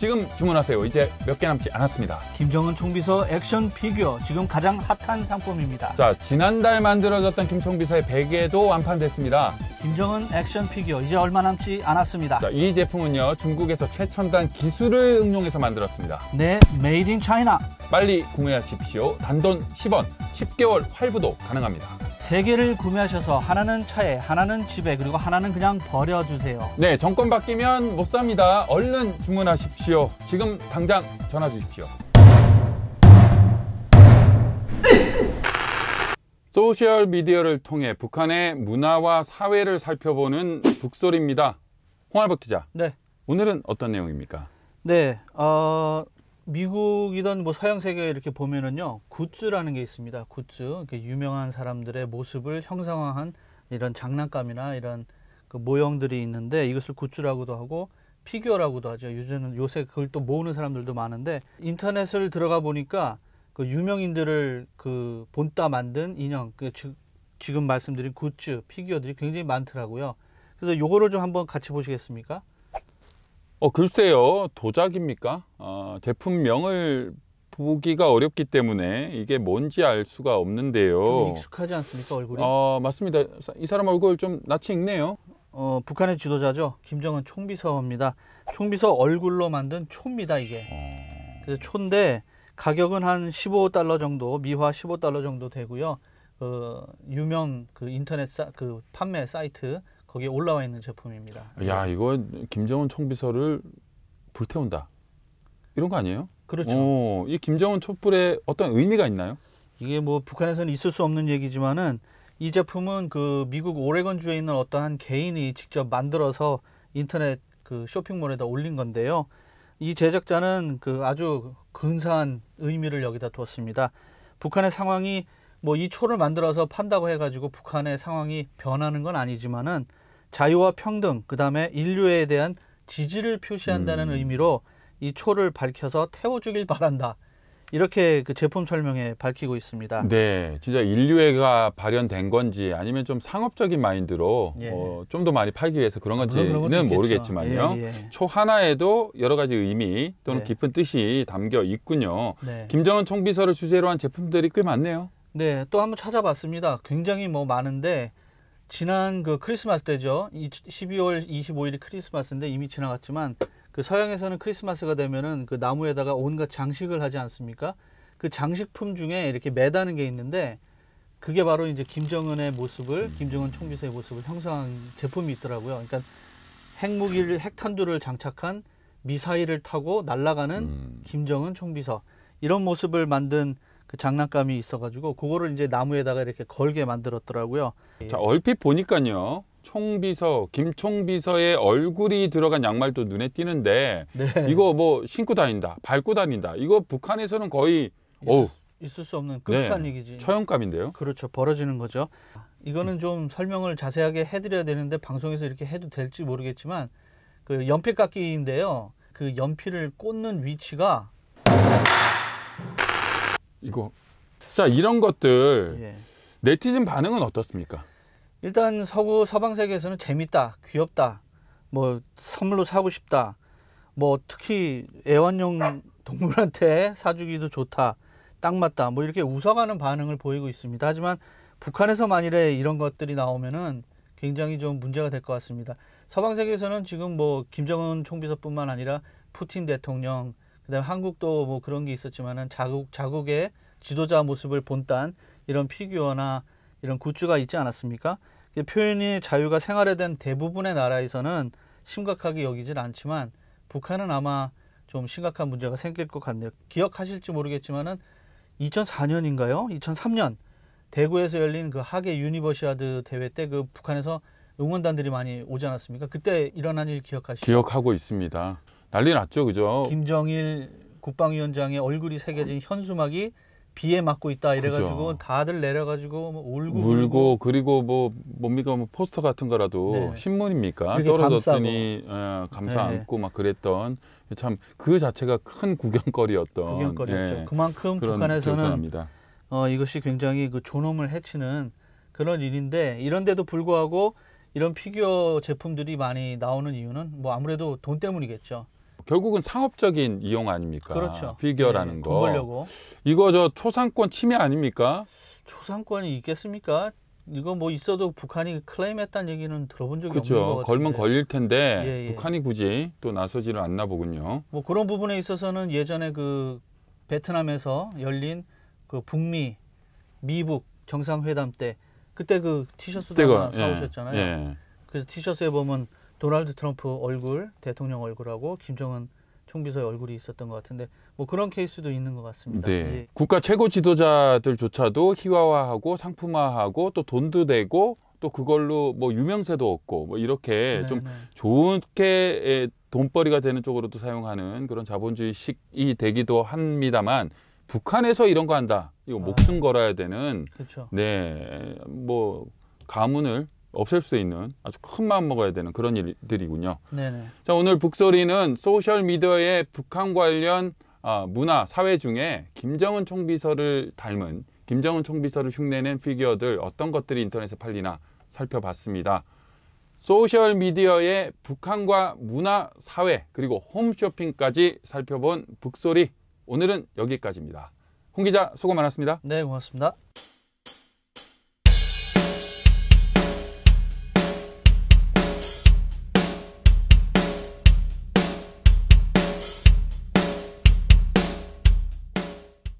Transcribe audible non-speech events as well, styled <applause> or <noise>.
지금 주문하세요. 이제 몇 개 남지 않았습니다. 김정은 총비서 액션 피규어 지금 가장 핫한 상품입니다. 자, 지난달 만들어졌던 김총비서의 베개도 완판됐습니다. 김정은 액션 피규어 이제 얼마 남지 않았습니다. 자, 이 제품은요. 중국에서 최첨단 기술을 응용해서 만들었습니다. 네, 메이드 인 차이나. 빨리 구매하십시오. 단돈 10원, 10개월 할부도 가능합니다. 세 개를 구매하셔서 하나는 차에, 하나는 집에, 그리고 하나는 그냥 버려주세요. 네, 정권 바뀌면 못 삽니다. 얼른 주문하십시오. 지금 당장 전화 주십시오. 소셜 미디어를 통해 북한의 문화와 사회를 살펴보는 북소리입니다. 홍알복 기자. 네. 오늘은 어떤 내용입니까? 네, 어, 미국이던 뭐 서양 세계 이렇게 보면은요 굿즈라는 게 있습니다. 굿즈 유명한 사람들의 모습을 형상화한 이런 장난감이나 이런 그 모형들이 있는데 이것을 굿즈라고도 하고 피규어라고도 하죠. 요즘은 요새 그걸 또 모으는 사람들도 많은데 인터넷을 들어가 보니까 그 유명인들을 그 본따 만든 인형 그 지금 말씀드린 굿즈 피규어들이 굉장히 많더라고요. 그래서 요거를 좀 한번 같이 보시겠습니까? 어, 글쎄요. 도자기입니까? 어, 제품명을 보기가 어렵기 때문에 이게 뭔지 알 수가 없는데요. 익숙하지 않습니까 얼굴이? 어, 맞습니다. 이 사람 얼굴 좀 낯이 익네요. 어, 북한의 지도자죠. 김정은 총비서입니다. 총비서 얼굴로 만든 초입니다 이게. 어. 그래서 초인데 가격은 한 15달러 정도, 미화 15달러 정도 되고요. 어, 유명 그 인터넷 사, 그 판매 사이트 거기에 올라와 있는 제품입니다. 야 예. 이거 김정은 총비서를 불태운다 이런 거 아니에요? 그렇죠. 오, 어, 이 김정은 촛불에 어떤 의미가 있나요? 이게 뭐 북한에서는 있을 수 없는 얘기지만은 이 제품은 그 미국 오레건 주에 있는 어떠한 개인이 직접 만들어서 인터넷 그 쇼핑몰에다 올린 건데요. 이 제작자는 그 아주 근사한 의미를 여기다 두었습니다. 북한의 상황이 뭐이 초를 만들어서 판다고 해가지고 북한의 상황이 변하는 건 아니지만은 자유와 평등, 그 다음에 인류에 대한 지지를 표시한다는 음. 의미로 이 초를 밝혀서 태워주길 바란다. 이렇게 그 제품 설명에 밝히고 있습니다. 네, 진짜 인류애가 발현된 건지 아니면 좀 상업적인 마인드로 예. 어, 좀더 많이 팔기 위해서 그런 아, 건지는 모르겠지만요. 예, 예. 초 하나에도 여러 가지 의미 또는 네. 깊은 뜻이 담겨 있군요. 네. 김정은 총비서를 주제로 한 제품들이 꽤 많네요. 네, 또 한번 찾아봤습니다. 굉장히 뭐 많은데 지난 그 크리스마스 때죠. 12월 25일이 크리스마스인데 이미 지나갔지만 그 서양에서는 크리스마스가 되면은 그 나무에다가 온갖 장식을 하지 않습니까? 그 장식품 중에 이렇게 매다는 게 있는데 그게 바로 이제 김정은의 모습을 음. 김정은 총비서의 모습을 형상한 제품이 있더라고요. 그러니까 핵무기를 핵탄두를 장착한 미사일을 타고 날아가는 음. 김정은 총비서 이런 모습을 만든 그 장난감이 있어가지고 그거를 이제 나무에다가 이렇게 걸게 만들었더라고요. 자 얼핏 보니까요. 총비서 김총비서의 얼굴이 들어간 양말도 눈에 띄는데 네. 이거 뭐 신고 다닌다 밟고 다닌다 이거 북한에서는 거의 어 있을 수 없는 끔찍한 네. 얘기지 처형감인데요 그렇죠 벌어지는 거죠 이거는 음. 좀 설명을 자세하게 해드려야 되는데 방송에서 이렇게 해도 될지 모르겠지만 그 연필깎이인데요 그 연필을 꽂는 위치가 이거 자 이런 것들 예. 네티즌 반응은 어떻습니까? 일단 서구 서방 세계에서는 재밌다, 귀엽다, 뭐 선물로 사고 싶다, 뭐 특히 애완용 동물한테 <laughs> 사주기도 좋다, 딱 맞다, 뭐 이렇게 웃어가는 반응을 보이고 있습니다. 하지만 북한에서 만일에 이런 것들이 나오면은 굉장히 좀 문제가 될 것 같습니다. 서방 세계에서는 지금 뭐 김정은 총비서뿐만 아니라 푸틴 대통령 그다음 한국도 뭐 그런 게 있었지만은 자국 자국의 지도자 모습을 본딴 이런 피규어나 이런 굿즈가 있지 않았습니까? 표현의 자유가 생활화된 대부분의 나라에서는 심각하게 여기질 않지만 북한은 아마 좀 심각한 문제가 생길 것 같네요. 기억하실지 모르겠지만은 2004년인가요? 2003년 대구에서 열린 그 하계 유니버시아드 대회 때 그 북한에서 응원단들이 많이 오지 않았습니까? 그때 일어난 일 기억하시죠? 기억하고 있습니다. 난리 났죠, 그죠? 김정일 국방위원장의 얼굴이 새겨진 현수막이 비에 맞고 있다 이래가지고 그죠. 다들 내려가지고 뭐 울고 울고 그리고 뭐 뭡니까 뭐 포스터 같은 거라도 네. 신문입니까 떨어졌더니 에, 예, 감사 네. 안고 막 그랬던 참 그 자체가 큰 구경거리였던 구경거리였죠. 예, 그만큼 북한에서는 어, 이것이 굉장히 그 존엄을 해치는 그런 일인데 이런데도 불구하고 이런 피규어 제품들이 많이 나오는 이유는 뭐 아무래도 돈 때문이겠죠. 결국은 상업적인 이용 아닙니까? 그렇죠. 비교라는 네, 거. 돈 벌려고. 이거 저 초상권 침해 아닙니까? 초상권이 있겠습니까? 이거 뭐 있어도 북한이 클레임했다는 얘기는 들어본 적이 그렇죠. 없는 것 같아요. 걸면 걸릴 텐데 예, 예. 북한이 굳이 또 나서지를 않나 보군요. 뭐 그런 부분에 있어서는 예전에 그 베트남에서 열린 그 북미 미북 정상회담 때 그때 그 티셔츠도 하나 예. 사오셨잖아요. 예. 그래서 티셔츠에 보면 도널드 트럼프 얼굴, 대통령 얼굴하고 김정은 총비서의 얼굴이 있었던 것 같은데 뭐 그런 케이스도 있는 것 같습니다. 네. 예. 국가 최고 지도자들조차도 희화화하고 상품화하고 또 돈도 되고또 그걸로 뭐 유명세도 얻고 뭐 이렇게 네네. 좀 네. 좋게 예, 돈벌이가 되는 쪽으로도 사용하는 그런 자본주의식이 되기도 합니다만 북한에서 이런 거 한다 이거 목숨 아. 걸어야 되는 그쵸. 네뭐 가문을 없앨 수 있는 아주 큰 마음 먹어야 되는 그런 일들이군요. 네네. 자 오늘 북소리는 소셜 미디어의 북한 관련 어, 문화 사회 중에 김정은 총비서를 닮은 김정은 총비서를 흉내낸 피규어들 어떤 것들이 인터넷에 팔리나 살펴봤습니다. 소셜 미디어의 북한과 문화 사회 그리고 홈쇼핑까지 살펴본 북소리 오늘은 여기까지입니다. 홍 기자 수고 많았습니다. 네 고맙습니다.